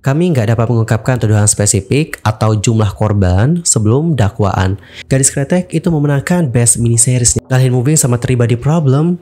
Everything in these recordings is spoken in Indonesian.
Kami nggak dapat mengungkapkan tuduhan spesifik atau jumlah korban sebelum dakwaan. Gadis Kretek itu memenangkan Best Miniseries. ngalahin Moving sama Tribadi Problem.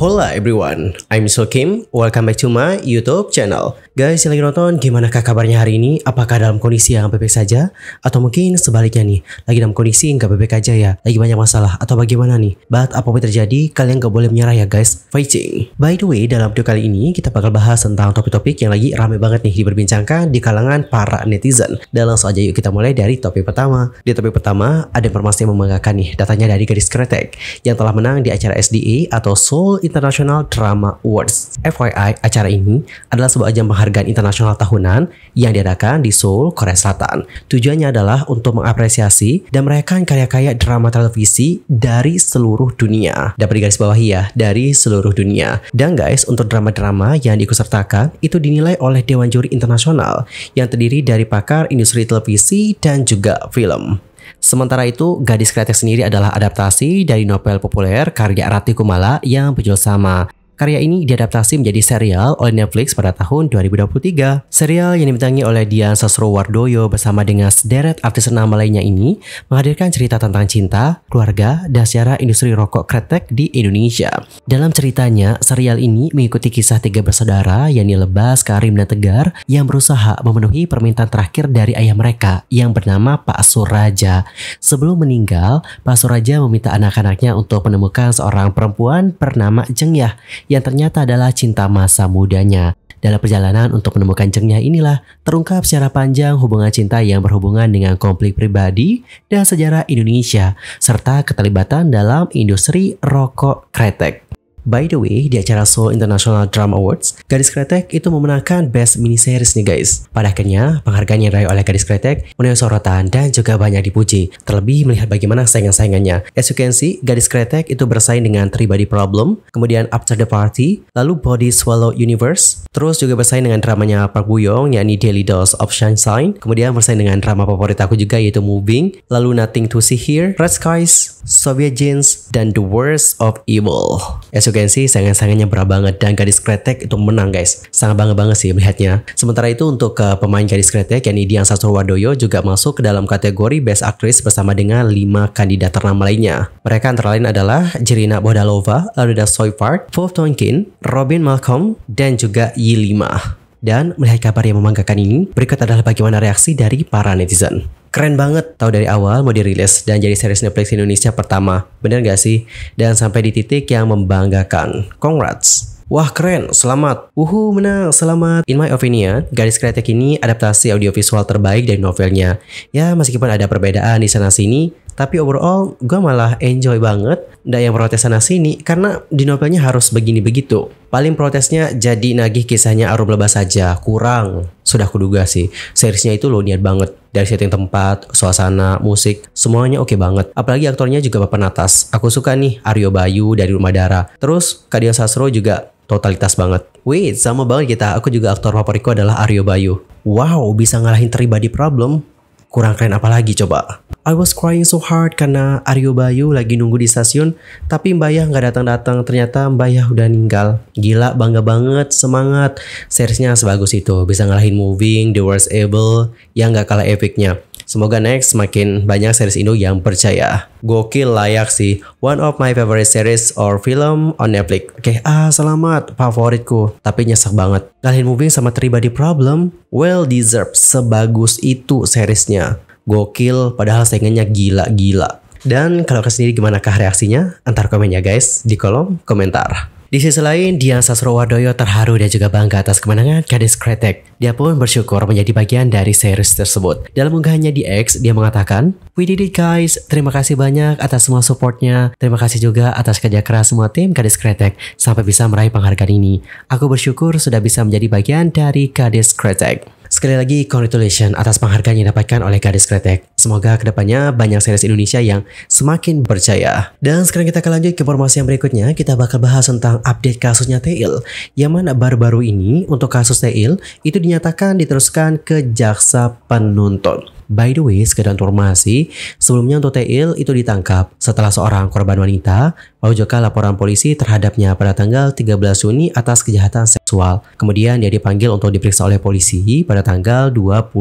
Hola everyone, I'm So Kim. Welcome back to my YouTube channel. Guys yang lagi nonton, gimana kabarnya hari ini? Apakah dalam kondisi yang baik saja? Atau mungkin sebaliknya nih, lagi dalam kondisi nggak baik aja ya? Lagi banyak masalah atau bagaimana nih? But apapun terjadi, kalian nggak boleh menyerah ya guys. Fighting. By the way, dalam video kali ini kita bakal bahas tentang topik-topik yang lagi rame banget nih diperbincangkan di kalangan para netizen. Dan langsung aja yuk kita mulai dari topik pertama. Di topik pertama, ada informasi yang membanggakan nih datanya dari gadis kretek yang telah menang di acara SDA atau Soul International Drama Awards. FYI, acara ini adalah sebuah ajang penghargaan internasional tahunan yang diadakan di Seoul, Korea Selatan. Tujuannya adalah untuk mengapresiasi dan merayakan karya-karya drama televisi dari seluruh dunia. Dapat bawah ya, dari seluruh dunia. Dan guys, untuk drama-drama yang diikutsertakan itu dinilai oleh Dewan Juri Internasional yang terdiri dari pakar industri televisi dan juga film. Sementara itu, Gadis Kretek sendiri adalah adaptasi dari novel populer karya Ratih Kumala yang berjudul sama. Karya ini diadaptasi menjadi serial oleh Netflix pada tahun 2023. Serial yang dibintangi oleh Dian Sastrowardoyo bersama dengan sederet artis nama lainnya ini menghadirkan cerita tentang cinta, keluarga, dan sejarah industri rokok kretek di Indonesia. Dalam ceritanya, serial ini mengikuti kisah tiga bersaudara yakni Lebas, Karim, dan Tegar yang berusaha memenuhi permintaan terakhir dari ayah mereka yang bernama Pak Suraja. Sebelum meninggal, Pak Suraja meminta anak-anaknya untuk menemukan seorang perempuan bernama Jengyah yang ternyata adalah cinta masa mudanya. Dalam perjalanan untuk menemukan Cengnya inilah terungkap secara panjang hubungan cinta yang berhubungan dengan konflik pribadi dan sejarah Indonesia serta keterlibatan dalam industri rokok kretek. By the way, di acara Seoul International Drama Awards, Gadis Kretek itu memenangkan Best Miniseries nih guys. Pada akhirnya, penghargaan yang diraih oleh Gadis Kretek menuai sorotan dan juga banyak dipuji, terlebih melihat bagaimana saingan-saingannya. As you can see, Gadis Kretek itu bersaing dengan Three Body Problem, kemudian After the Party, lalu Body Swallow Universe, terus juga bersaing dengan dramanya Park Bu Young, yakni Daily Dose of Sunshine, kemudian bersaing dengan drama favorit aku juga yaitu Moving, lalu Nothing to See Here, Red Skies, Soviet Jeans, dan The Worst of Evil. As you can see, sayang-sayangnya berat banget dan gadis kretek itu menang guys. Sangat bangga banget sih melihatnya. Sementara itu untuk uh, pemain gadis kretek yakni Dian Wadoyo juga masuk ke dalam kategori Best Actress bersama dengan 5 kandidat ternama lainnya. Mereka antara lain adalah Jerina Bodalova, Arida Soifart, Fulton Tonkin, Robin Malcolm, dan juga Yilima. Dan melihat kabar yang membanggakan ini, berikut adalah bagaimana reaksi dari para netizen. Keren banget, tahu dari awal mau dirilis dan jadi series Netflix Indonesia pertama. Bener gak sih? Dan sampai di titik yang membanggakan. Congrats! Wah keren, selamat. Wuhu menang, selamat. In my opinion, garis kreatif ini adaptasi audiovisual terbaik dari novelnya. Ya meskipun ada perbedaan di sana sini, tapi overall gue malah enjoy banget ndak yang protes sana sini karena di novelnya harus begini begitu paling protesnya jadi nagih kisahnya Arum Lebah saja kurang sudah kuduga sih seriesnya itu lo niat banget dari setting tempat suasana musik semuanya oke okay banget apalagi aktornya juga Bapak Natas aku suka nih Aryo Bayu dari Rumah Dara terus Kadia Sasro juga totalitas banget wait sama banget kita aku juga aktor favoritku adalah Aryo Bayu wow bisa ngalahin teribadi problem kurang keren apalagi coba I was crying so hard karena Aryo Bayu lagi nunggu di stasiun, tapi Mbak Yah nggak datang-datang. Ternyata Mbak Yah udah ninggal. Gila, bangga banget, semangat. Seriesnya sebagus itu, bisa ngalahin Moving, The Worst Able, yang nggak kalah epicnya. Semoga next semakin banyak series Indo yang percaya. Gokil layak sih. One of my favorite series or film on Netflix. Oke, okay, ah selamat. Favoritku. Tapi nyesek banget. Kalian moving sama teribadi problem? Well deserved. Sebagus itu seriesnya gokil padahal saingannya gila-gila. Dan kalau kalian sendiri gimanakah reaksinya? Antar komen ya guys di kolom komentar. Di sisi lain, Dian Sasrowardoyo terharu dan juga bangga atas kemenangan Kades Kretek. Dia pun bersyukur menjadi bagian dari series tersebut. Dalam unggahannya di X, dia mengatakan, We did it guys, terima kasih banyak atas semua supportnya. Terima kasih juga atas kerja keras semua tim Kades Kretek sampai bisa meraih penghargaan ini. Aku bersyukur sudah bisa menjadi bagian dari Kades Kretek. Sekali lagi, congratulations atas penghargaan yang didapatkan oleh Gadis Kretek. Semoga kedepannya banyak series Indonesia yang semakin berjaya. Dan sekarang kita akan lanjut ke informasi yang berikutnya. Kita bakal bahas tentang update kasusnya Teil. Yang mana baru-baru ini untuk kasus Teil itu dinyatakan diteruskan ke jaksa penuntut. By the way, sekedar informasi, sebelumnya untuk Teil itu ditangkap setelah seorang korban wanita OJK laporan polisi terhadapnya pada tanggal 13 Juni atas kejahatan seksual. Kemudian dia dipanggil untuk diperiksa oleh polisi pada tanggal 28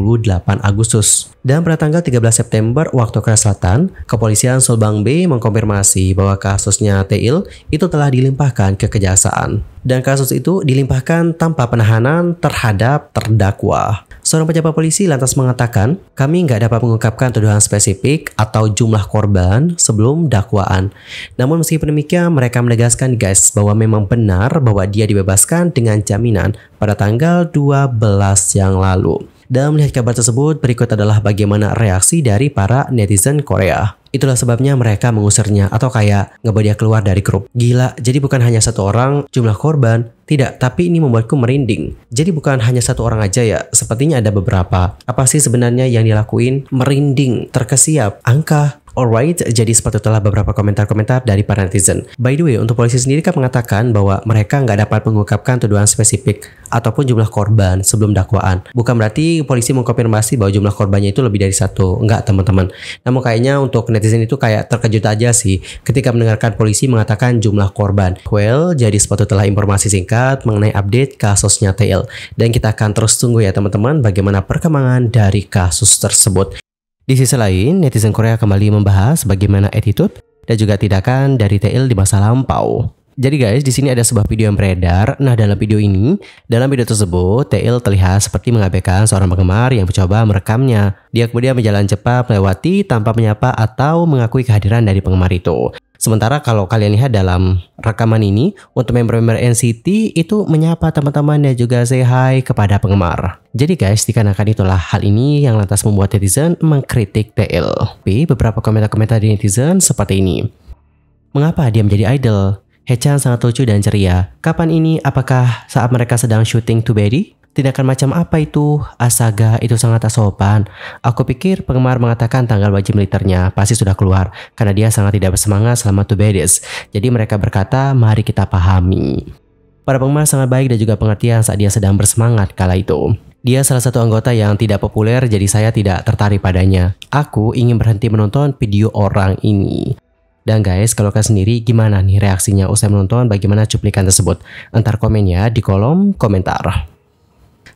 Agustus. Dan pada tanggal 13 September waktu Korea Selatan, kepolisian Solbang B mengkonfirmasi bahwa kasusnya Teil itu telah dilimpahkan ke kejaksaan. Dan kasus itu dilimpahkan tanpa penahanan terhadap terdakwa. Seorang pejabat polisi lantas mengatakan, kami nggak dapat mengungkapkan tuduhan spesifik atau jumlah korban sebelum dakwaan. Namun meskipun demikian, mereka menegaskan guys bahwa memang benar bahwa dia dibebaskan dengan jaminan pada tanggal 12 yang lalu. Dalam melihat kabar tersebut, berikut adalah bagaimana reaksi dari para netizen Korea. Itulah sebabnya mereka mengusirnya atau kayak ngebawa dia keluar dari grup. Gila, jadi bukan hanya satu orang jumlah korban, tidak, tapi ini membuatku merinding. Jadi bukan hanya satu orang aja ya, sepertinya ada beberapa. Apa sih sebenarnya yang dilakuin? Merinding, terkesiap, angka, Alright, jadi seperti telah beberapa komentar-komentar dari para netizen. By the way, untuk polisi sendiri kan mengatakan bahwa mereka nggak dapat mengungkapkan tuduhan spesifik ataupun jumlah korban sebelum dakwaan. Bukan berarti polisi mengkonfirmasi bahwa jumlah korbannya itu lebih dari satu. Nggak, teman-teman. Namun kayaknya untuk netizen itu kayak terkejut aja sih ketika mendengarkan polisi mengatakan jumlah korban. Well, jadi seperti telah informasi singkat mengenai update kasusnya TL. Dan kita akan terus tunggu ya teman-teman bagaimana perkembangan dari kasus tersebut. Di sisi lain, netizen Korea kembali membahas bagaimana attitude dan juga tindakan dari TL di masa lampau. Jadi guys, di sini ada sebuah video yang beredar. Nah, dalam video ini, dalam video tersebut, TL terlihat seperti mengabaikan seorang penggemar yang mencoba merekamnya. Dia kemudian berjalan cepat melewati tanpa menyapa atau mengakui kehadiran dari penggemar itu. Sementara kalau kalian lihat dalam rekaman ini, untuk member-member NCT itu menyapa teman-teman dan juga say hi kepada penggemar. Jadi guys, dikarenakan itulah hal ini yang lantas membuat netizen mengkritik TL. Tapi beberapa komentar-komentar di netizen seperti ini. Mengapa dia menjadi idol? Hechan sangat lucu dan ceria. Kapan ini? Apakah saat mereka sedang syuting To Betty? Tindakan macam apa itu? Asaga, itu sangat tak sopan. Aku pikir penggemar mengatakan tanggal wajib militernya pasti sudah keluar karena dia sangat tidak bersemangat selama to bodies. Jadi mereka berkata, mari kita pahami. Para penggemar sangat baik dan juga pengertian saat dia sedang bersemangat kala itu. Dia salah satu anggota yang tidak populer jadi saya tidak tertarik padanya. Aku ingin berhenti menonton video orang ini. Dan guys, kalau kalian sendiri gimana nih reaksinya usai menonton bagaimana cuplikan tersebut? Entar komen ya di kolom komentar.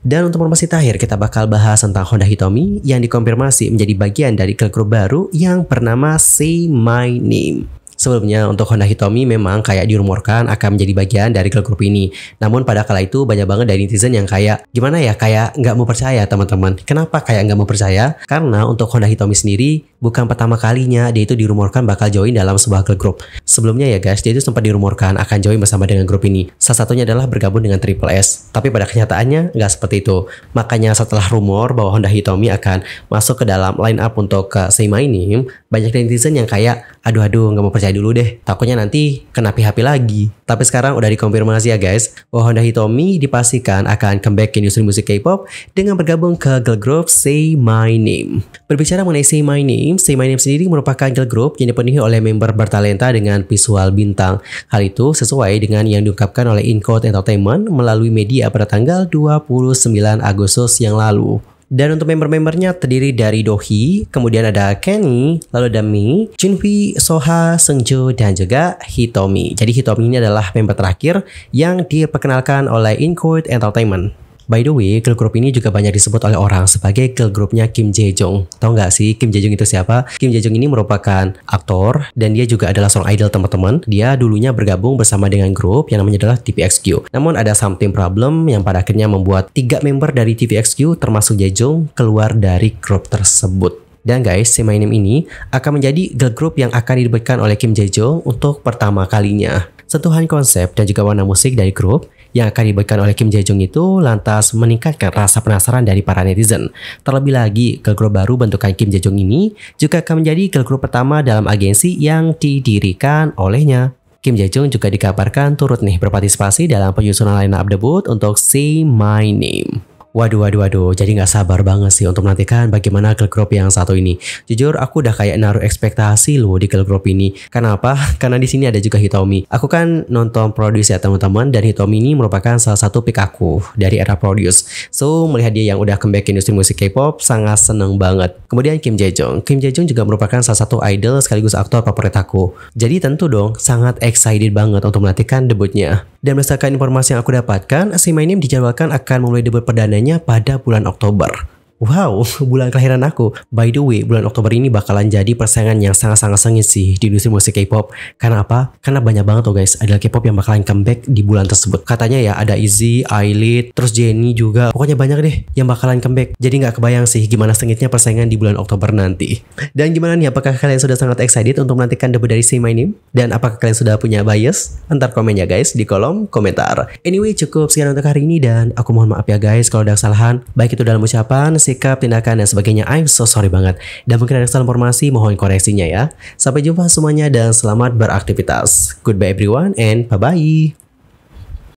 Dan untuk informasi terakhir, kita bakal bahas tentang Honda Hitomi yang dikonfirmasi menjadi bagian dari girl group baru yang bernama Say My Name. Sebelumnya untuk Honda Hitomi memang kayak dirumorkan akan menjadi bagian dari girl group ini. Namun pada kala itu banyak banget dari netizen yang kayak gimana ya kayak nggak mau percaya teman-teman. Kenapa kayak nggak mau percaya? Karena untuk Honda Hitomi sendiri bukan pertama kalinya dia itu dirumorkan bakal join dalam sebuah girl group. Sebelumnya ya guys, dia itu sempat dirumorkan akan join bersama dengan grup ini. Salah satunya adalah bergabung dengan Triple S. Tapi pada kenyataannya nggak seperti itu. Makanya setelah rumor bahwa Honda Hitomi akan masuk ke dalam line up untuk ke eh, Seima ini, banyak netizen yang kayak aduh-aduh nggak mau percaya dulu deh, takutnya nanti kena PHP lagi. Tapi sekarang udah dikonfirmasi ya guys, bahwa Honda Hitomi dipastikan akan comeback ke industri musik K-pop dengan bergabung ke girl group Say My Name. Berbicara mengenai Say My Name, Say My Name sendiri merupakan girl group yang dipenuhi oleh member bertalenta dengan visual bintang. Hal itu sesuai dengan yang diungkapkan oleh Incode Entertainment melalui media pada tanggal 29 Agustus yang lalu. Dan untuk member-membernya terdiri dari Dohi, kemudian ada Kenny, lalu ada Mi, Jinhui, Soha, Seungjo, dan juga Hitomi. Jadi Hitomi ini adalah member terakhir yang diperkenalkan oleh Incode Entertainment. By the way, girl group ini juga banyak disebut oleh orang sebagai girl groupnya Kim Jae Jong. Tahu nggak sih Kim Jae Jong itu siapa? Kim Jae Jong ini merupakan aktor dan dia juga adalah seorang idol teman-teman. Dia dulunya bergabung bersama dengan grup yang namanya adalah TVXQ. Namun ada something problem yang pada akhirnya membuat tiga member dari TVXQ, termasuk Jae Jong keluar dari grup tersebut. Dan guys, si My Name ini akan menjadi girl group yang akan diberikan oleh Kim Jae Jong untuk pertama kalinya sentuhan konsep dan juga warna musik dari grup yang akan diberikan oleh Kim Jae Jung itu lantas meningkatkan rasa penasaran dari para netizen. Terlebih lagi, girl group baru bentukan Kim Jae Jung ini juga akan menjadi girl group pertama dalam agensi yang didirikan olehnya. Kim Jae Jung juga dikabarkan turut nih berpartisipasi dalam penyusunan line-up debut untuk Say My Name. Waduh, waduh, waduh. Jadi nggak sabar banget sih untuk menantikan bagaimana girl group yang satu ini. Jujur, aku udah kayak naruh ekspektasi loh di girl group ini. Kenapa? Karena di sini ada juga Hitomi. Aku kan nonton Produce ya teman-teman, dan Hitomi ini merupakan salah satu pick aku dari era Produce. So, melihat dia yang udah comeback industri musik K-pop, sangat seneng banget. Kemudian Kim Jejong. Kim Jejong juga merupakan salah satu idol sekaligus aktor favorit aku. Jadi tentu dong, sangat excited banget untuk menantikan debutnya. Dan berdasarkan informasi yang aku dapatkan, Sima ini dijadwalkan akan memulai debut perdana pada bulan Oktober. Wow, bulan kelahiran aku. By the way, bulan Oktober ini bakalan jadi persaingan yang sangat-sangat sengit sih di industri musik K-pop. Karena apa? Karena banyak banget tuh guys, ada K-pop yang bakalan comeback di bulan tersebut. Katanya ya ada Izzy, Eyelid, terus Jenny juga. Pokoknya banyak deh yang bakalan comeback. Jadi nggak kebayang sih gimana sengitnya persaingan di bulan Oktober nanti. Dan gimana nih, apakah kalian sudah sangat excited untuk menantikan debut dari Sima ini? Dan apakah kalian sudah punya bias? Antar komen ya guys di kolom komentar. Anyway, cukup sekian untuk hari ini dan aku mohon maaf ya guys kalau ada kesalahan. Baik itu dalam ucapan, sih sikap, tindakan, dan sebagainya. I'm so sorry banget. Dan mungkin ada salah informasi, mohon koreksinya ya. Sampai jumpa semuanya dan selamat beraktivitas. Goodbye everyone and bye-bye.